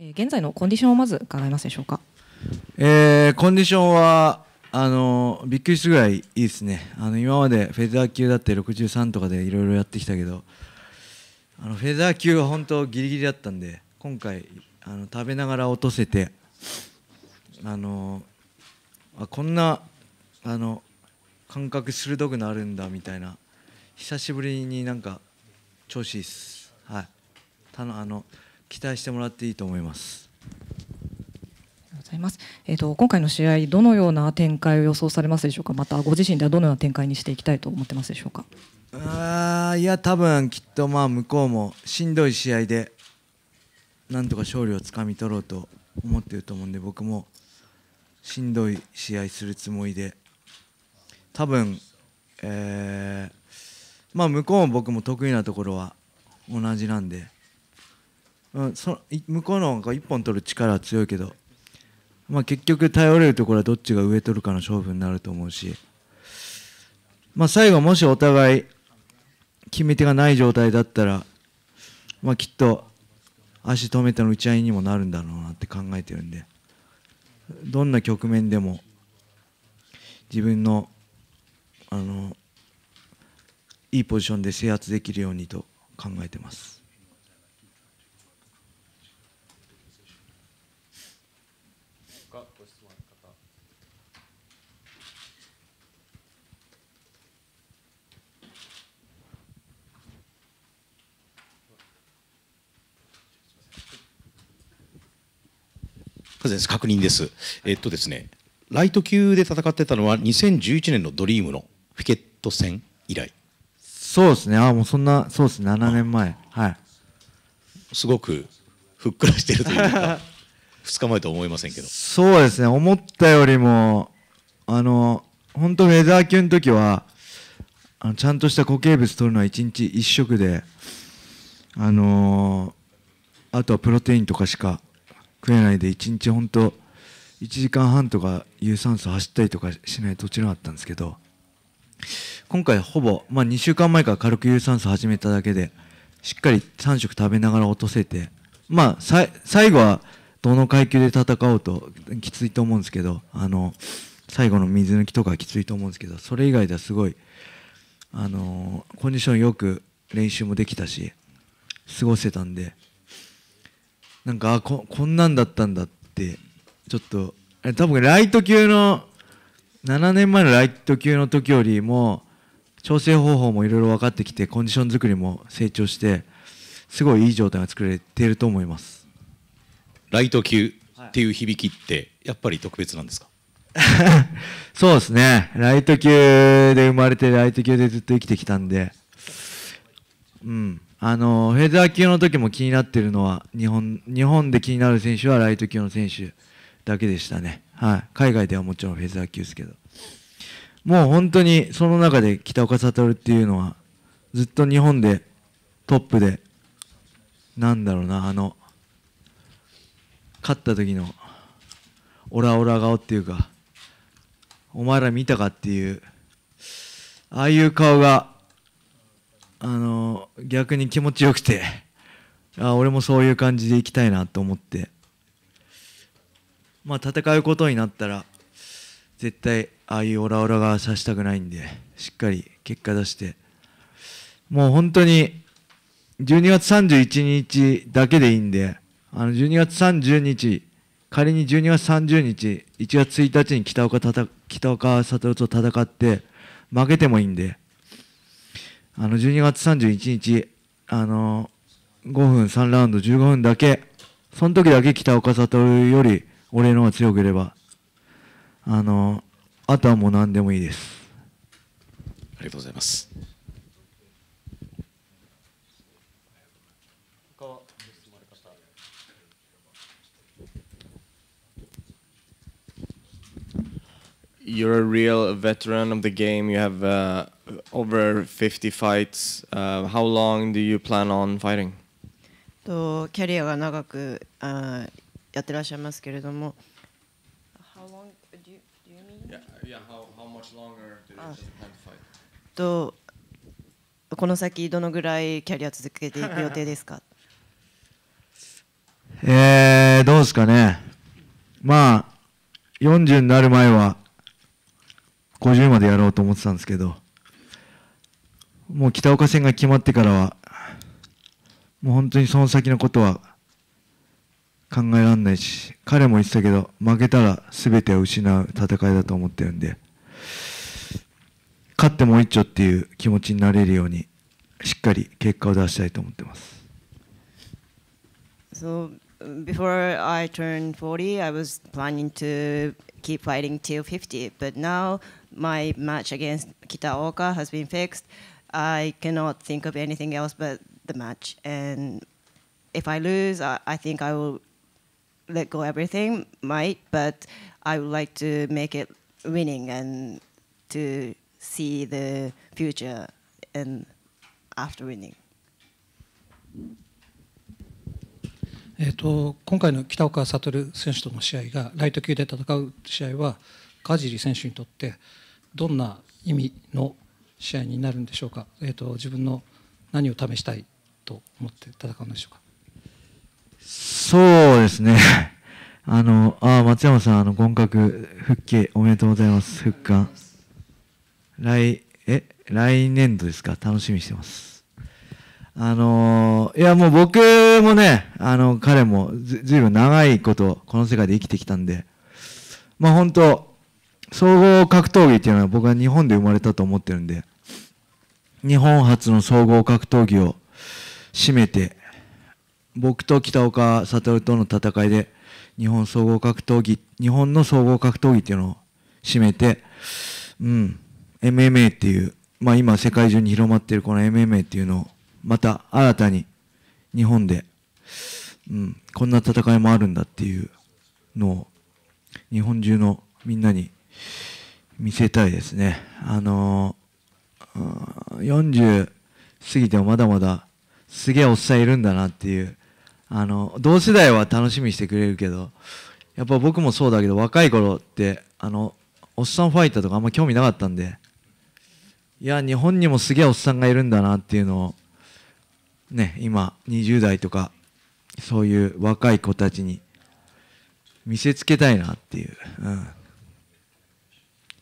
え現在のコンディションをまず伺えますでしょうか。えー、コンディションはあのびっくりするぐらいいいですね。あの今までフェザー級だって63とかでいろいろやってきたけど、あのフェザー級は本当ギリギリだったんで、今回あの食べながら落とせて、あのあこんなあの感覚鋭くなるんだみたいな久しぶりになんか調子いいっす。はい。たのあの。期待してもらっていいと思います。ございます。えっ、ー、と今回の試合どのような展開を予想されますでしょうか。またご自身ではどのような展開にしていきたいと思ってますでしょうか。ああいや多分きっとまあ向こうもしんどい試合でなんとか勝利をつかみ取ろうと思っていると思うんで僕もしんどい試合するつもりで多分、えー、まあ向こうも僕も得意なところは同じなんで。うん、そ向こうの方が1本取る力は強いけど、まあ、結局頼れるところはどっちが上取るかの勝負になると思うし、まあ、最後もしお互い決め手がない状態だったら、まあ、きっと足止めての打ち合いにもなるんだろうなって考えてるんでどんな局面でも自分のあのいいポジションで制圧できるようにと考えてます。確認です。えっとですね、ライト級で戦ってたのは2011年のドリームのフィケット戦以来。そうですね。あもうそんなそうですね。7年前。はい。すごくふっくらしてるというか、2 日前とは思いませんけど。そうですね。思ったよりもあの本当フェザー級の時はあのちゃんとした固形物取るのは1日1食で、あのー、あとはプロテインとかしか食えないで1日本当1時間半とか有酸素走ったりとかしないと落ちなかったんですけど今回ほぼ、まあ、2週間前から軽く有酸素始めただけでしっかり3食食べながら落とせてまあ最後はどの階級で戦おうときついと思うんですけどあの最後の水抜きとかきついと思うんですけどそれ以外ではすごいあのコンディションよく練習もできたし過ごせたんでなんかここんなんだったんだってちょっと多分ライト級の7年前のライト級の時よりも調整方法もいろいろ分かってきてコンディション作りも成長してすごいいい状態が作れていると思いますライト級っていう響きってやっぱり特別なんですか そうですねライト級で生まれてライト級でずっと生きてきたんでうんあのフェザー級の時も気になってるのは日本日本で気になる選手はライト級の選手だけでしたね、はい、海外ではもちろんフェザー級ですけどもう本当にその中で北岡悟っていうのはずっと日本でトップでなんだろうなあの勝った時のオラオラ顔っていうかお前ら見たかっていうああいう顔があの逆に気持ちよくてあ俺もそういう感じでいきたいなと思って、まあ、戦うことになったら絶対ああいうオラオラがさしたくないんでしっかり結果出してもう本当に12月31日だけでいいんであの12月30日仮に12月30日1月1日に北岡たた北岡悟と戦って負けてもいいんで。あの12月31日、あの5分3ラウンド15分だけ、その時だけ北岡里より俺の方が強ければ、あのあとはもう何でもいいです。ありがとうございます。You're a real veteran of the game. You have uh, over 50 fights. Uh, how long do you plan on fighting? とキャリアが長くあやってらっしゃいますけれども。How long do you, do you mean? Yeah, yeah. How how much longer do you plan to fight? とこの先どのぐらいキャリア続けていく予定ですか？えー、どうですかね。まあ40になる前は50までやろうと思ってたんですけど。もう北岡戦が決まってからは、もう本当にその先のことは考えられないし、彼も言ってたけど、負けたら全てを失う戦いだと思ってるんで、勝ってもう一丁っていう気持ちになれるように、しっかり結果を出したいと思ってます。So before I turned 40, I was planning to keep fighting till 50, but now my match against Kitaoka has been fixed. I cannot think of anything else but the match. And if I lose, I, I think I will let go everything, might, but I would like to make it winning and to see the future and after winning. えーと、今回の北岡悟選手との試合がライト級で戦う試合は梶尻選手にとってどんな意味の試合になるんでしょうか、えーと、自分の何を試したいと思って戦うんでしょうか。そうですね あのあ松山さん、あの合格復帰おめでとうございます、復刊。来え来年度ですか、楽しみにしてます。あのいやもう僕もね、あの彼もずずいぶん長いこと、この世界で生きてきたんで、まあ本当、総合格闘技っていうのは僕は日本で生まれたと思ってるんで、日本初の総合格闘技を占めて、僕と北岡悟との戦いで、日本総合格闘技、日本の総合格闘技っていうのを占めて、うん、MMA っていう、まあ今世界中に広まってるこの MMA っていうのを、また新たに日本で、うん、こんな戦いもあるんだっていうのを、日本中のみんなに見せたいですね。あの40過ぎてもまだまだすげえおっさんいるんだなっていうあの同世代は楽しみにしてくれるけどやっぱ僕もそうだけど若い頃ってあのおっさんファイターとかあんま興味なかったんでいや日本にもすげえおっさんがいるんだなっていうのをね今20代とかそういう若い子たちに見せつけたいなっていう。うん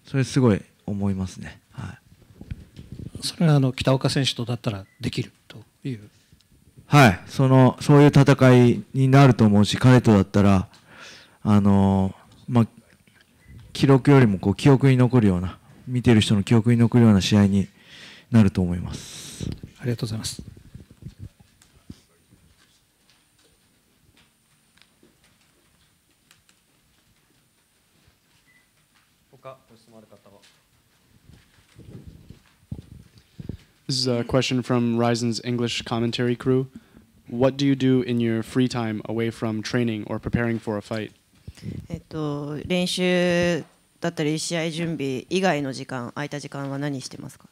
それすごい思いますね、はい、それはあの北岡選手とだったらできるというはいそのそういう戦いになると思うし彼とだったらあのまあ、記録よりもこう記憶に残るような見てる人の記憶に残るような試合になると思いますありがとうございます This is a question from Ryzen's English commentary crew. What do you do in your free time away from training or preparing for a fight? えっと、練習だったり試合準備以外の時間、空いた時間は何してますか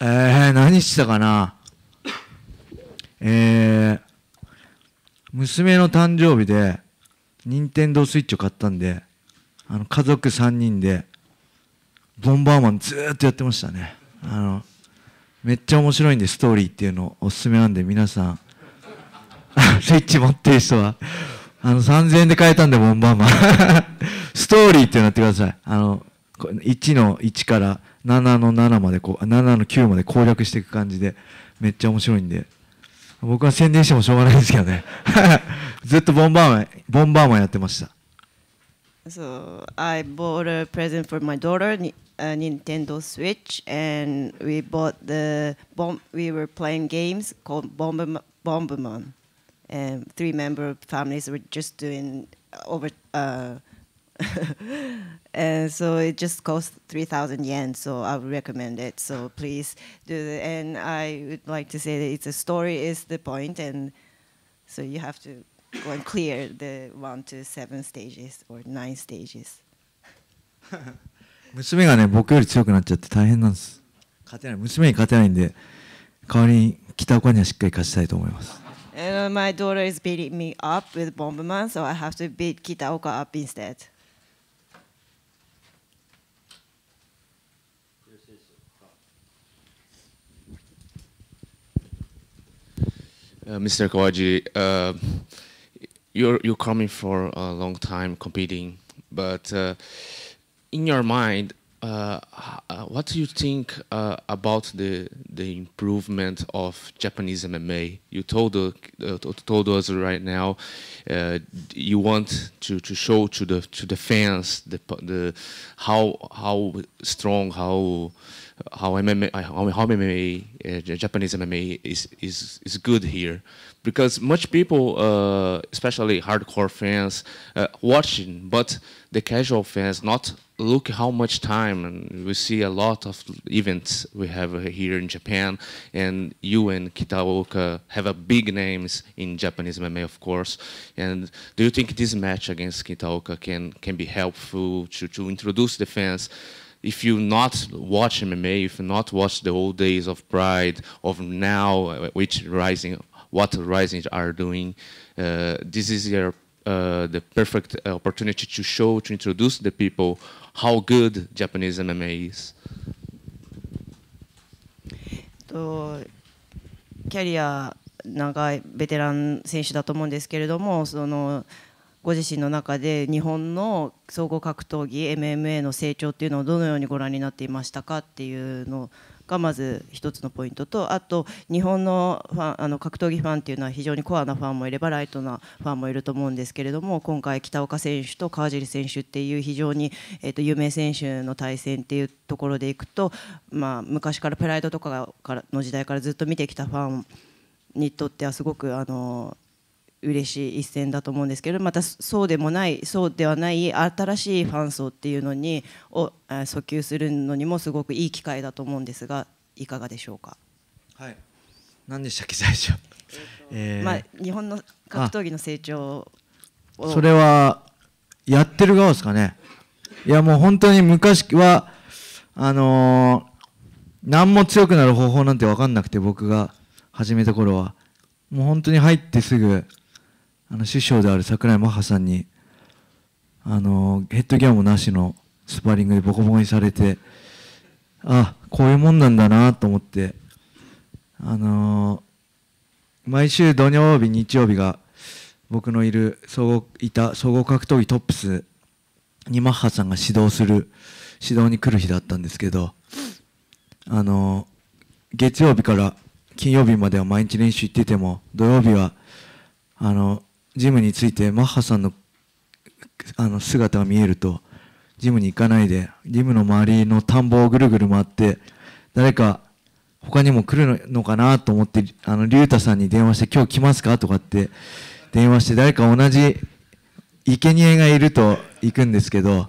えー、何してたかなえー、娘の誕生日で、任天堂スイッチを買ったんで、あの家族3人で、ボンバーマンずっとやってましたね。あのめっちゃ面白いんでストーリーっていうのおすすめなんで皆さん スイッチ持ってる人はあの3000円で買えたんでボンバーマンストーリーってなってくださいあの1の1から7の7までこう7の9まで攻略していく感じでめっちゃ面白いんで僕は宣伝してもしょうがないですけどね ずっとボンバーマンボンバーマンやってました So I bought a present for my daughter, a uh, Nintendo Switch, and we bought the bomb. We were playing games called Bomberman, Bomberman, and three member families were just doing uh, over. Uh, and so it just costs 3,000 yen, so I would recommend it. So please do it. And I would like to say that it's a story is the point, and so you have to go n d clear the one to seven stages or nine stages. 娘がね僕より強くなっちゃって大変なんです勝てない娘に勝てないんで代わりに北岡にはしっかり勝ちたいと思います And my daughter is beating me up with Bomberman, so I have to beat Kitaoka up instead. Uh, Mr. Kawaji, uh, you're you're coming for a long time competing, but uh, in your mind, uh, uh, what do you think uh, about the the improvement of Japanese MMA? You told uh, uh, told us right now uh, you want to, to show to the to the fans the the how how strong how how MMA how, how MMA Japanese MMA is is is good here because much people especially hardcore fans watching but the casual fans, not look how much time, and we see a lot of events we have here in Japan, and you and Kitaoka have a big names in Japanese MMA, of course. And do you think this match against Kitaoka can can be helpful to, to introduce the fans? if you not watch MMA, if you not watch the old days of Pride, of now, uh, which rising, what rising are doing, uh, this is your the perfect opportunity to show, to introduce the people how good Japanese MMA is. キャリア長いベテラン選手だと思うんですけれどもそのご自身の中で日本の総合格闘技 MMA の成長っていうのをどのようにご覧になっていましたかっていうのを。がまず一つのポイントとあと日本のファンあの格闘技ファンっていうのは非常にコアなファンもいればライトなファンもいると思うんですけれども今回北岡選手と川尻選手っていう非常に、えー、と有名選手の対戦っていうところでいくと、まあ、昔からプライドとかからの時代からずっと見てきたファンにとってはすごくあの嬉しい一戦だと思うんですけどまたそうでもないそうではない新しいファン層っていうのにを訴求するのにもすごくいい機会だと思うんですがいかがでしょうか。はい何でしたっけ最初、えー、まあ、日本の格闘技の成長それはやってる側ですかねいやもう本当に昔はあのー、何も強くなる方法なんて分かんなくて僕が始めた頃はもう本当に入ってすぐあの師匠である桜井マハさんにあのヘッドギアもなしのスパーリングでボコボコにされてあこういうもんなんだなと思ってあの毎週土曜日日曜日が僕のいる総合いた総合格闘技トップスにマッハさんが指導する指導に来る日だったんですけどあの月曜日から金曜日までは毎日練習行ってても土曜日はあのジムについてマッハさんのあの姿が見えるとジムに行かないでジムの周りの田んぼをぐるぐる回って誰か他にも来るのかなと思ってあの竜太さんに電話して今日来ますかとかって電話して誰か同じ生贄がいると行くんですけど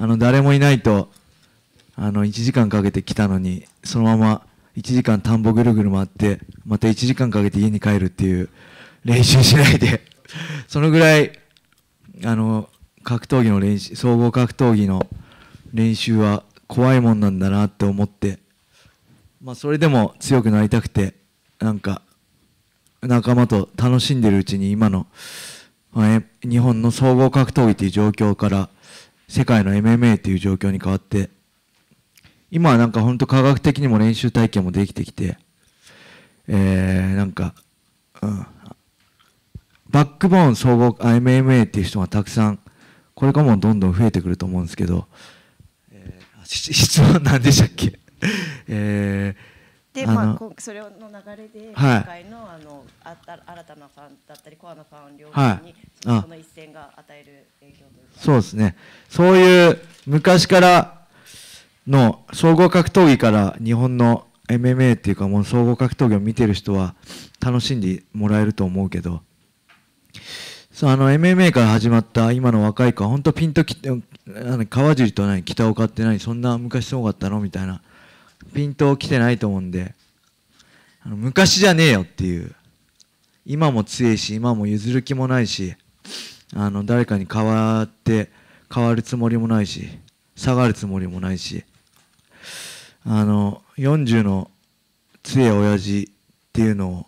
あの誰もいないとあの1時間かけて来たのにそのまま1時間田んぼぐるぐる回ってまた1時間かけて家に帰るっていう練習しないで。そのぐらいあの格闘技の練習総合格闘技の練習は怖いもんなんだなって思って、まあ、それでも強くなりたくてなんか仲間と楽しんでるうちに今の、まあ、日本の総合格闘技という状況から世界の MMA という状況に変わって今はなんか本当科学的にも練習体験もできてきて、えー、なんか、うん、バックボーン総合 MMA っていう人がたくさん、これからもどんどん増えてくると思うんですけど、えー、質問なんでしたっけえー、でまあそれの流れで今回の,、あのあた新たなファンだったりコアなファン両方に、その一線が与える影響というかそうですねそういう昔からの総合格闘技から日本の MMA っていうかもう総合格闘技を見てる人は楽しんでもらえると思うけどそうあの MMA から始まった今の若い子は本当ピンときあの川尻と何北岡って何そんな昔すごかったのみたいなピンと来てないと思うんであの昔じゃねえよっていう今も強いし今も譲る気もないしあの誰かに変わって変わるつもりもないし下がるつもりもないしあの40の強い親父っていうのを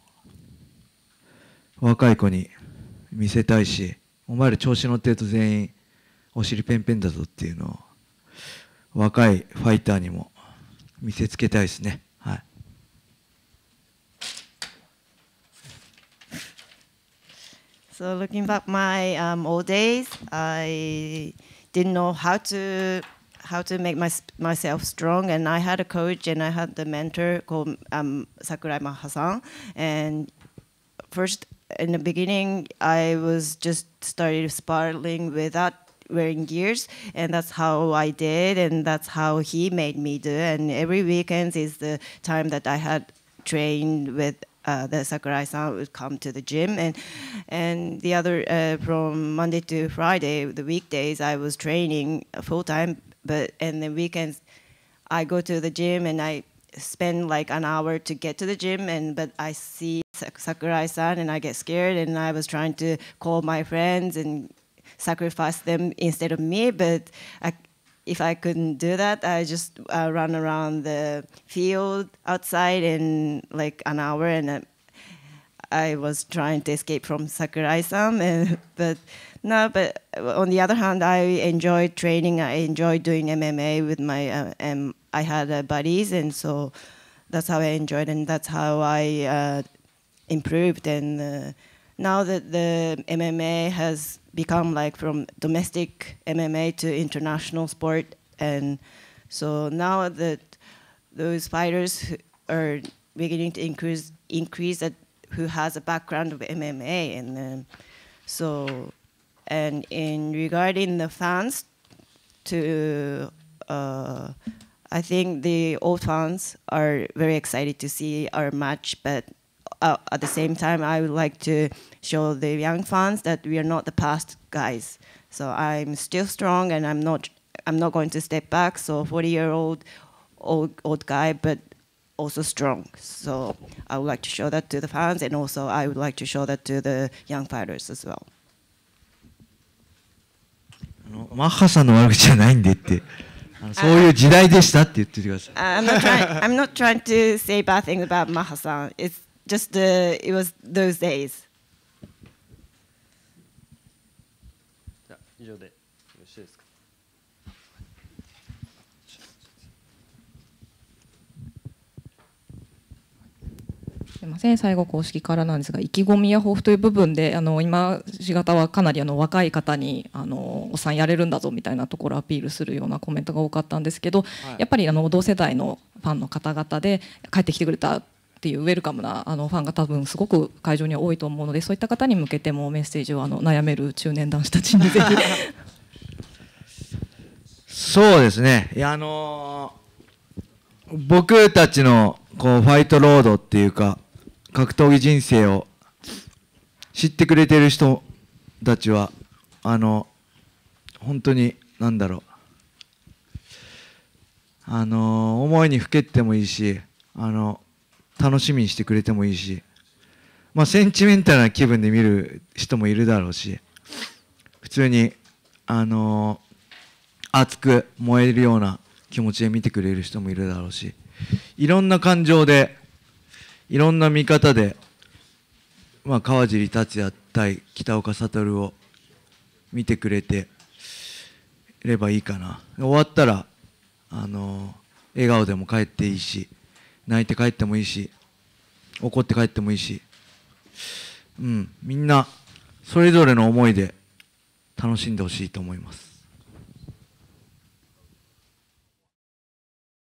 若い子に見せたいしお前ら調子乗ってると全員お尻ペンペンだぞっていうのを若いファイターにも見せつけたいですね。はい、So looking back my um, old days, I didn't know how to how to make my, myself strong. And I had a coach and I had the mentor called um, Sakurai Mahasan. And first in the beginning, I was just started sparring without wearing gears and that's how I did and that's how he made me do and every weekends is the time that I had trained with uh, the Sakurai-san would come to the gym, and and the other uh, from Monday to Friday, the weekdays I was training full time, but and the weekends I go to the gym and I spend like an hour to get to the gym, and but I see Sakurai-san and I get scared and I was trying to call my friends and sacrifice them instead of me, but I, if I couldn't do that, I just uh, run around the field outside in like an hour, and I, I was trying to escape from Sakurai-san. Uh, and, but no, but on the other hand, I enjoyed training. I enjoyed doing MMA with my uh, um, I had uh, buddies, and so that's how I enjoyed, and that's how I uh, improved and uh, now that the MMA has become like from domestic MMA to international sport and so now that those fighters are beginning to increase increase that who has a background of MMA and uh, so and in regarding the fans to uh, I think the old fans are very excited to see our match but uh, at the same time, I would like to show the young fans that we are not the past guys. So I'm still strong, and I'm not I'm not going to step back. So 40 year old old old guy, but also strong. So I would like to show that to the fans, and also I would like to show that to the young fighters as well. not I'm not trying to say bad things about Maha-san. It's just t h it was those days. 以上でよろしいですか。すみません最後公式からなんですが意気込みや抱負という部分であの今し方はかなりあの若い方にあのおっさんやれるんだぞみたいなところをアピールするようなコメントが多かったんですけど、はい、やっぱりあの同世代のファンの方々で帰ってきてくれたっていうウェルカムなあのファンが多分すごく会場には多いと思うのでそういった方に向けてもメッセージをあの悩める中年男子たちにぜひそうですねいやあのー、僕たちのこうファイトロードっていうか格闘技人生を知ってくれてる人たちはあの本当に何だろうあの思いにふけってもいいしあの楽しみにしてくれてもいいし、まあ、センチメンタルな気分で見る人もいるだろうし普通に、あのー、熱く燃えるような気持ちで見てくれる人もいるだろうしいろんな感情でいろんな見方で、まあ、川尻達也対北岡悟を見てくれてればいいかな終わったら、あのー、笑顔でも帰っていいし。泣いて帰ってもいいし怒って帰ってもいいし、うん、みんなそれぞれの思いで楽しんでほしいと思います。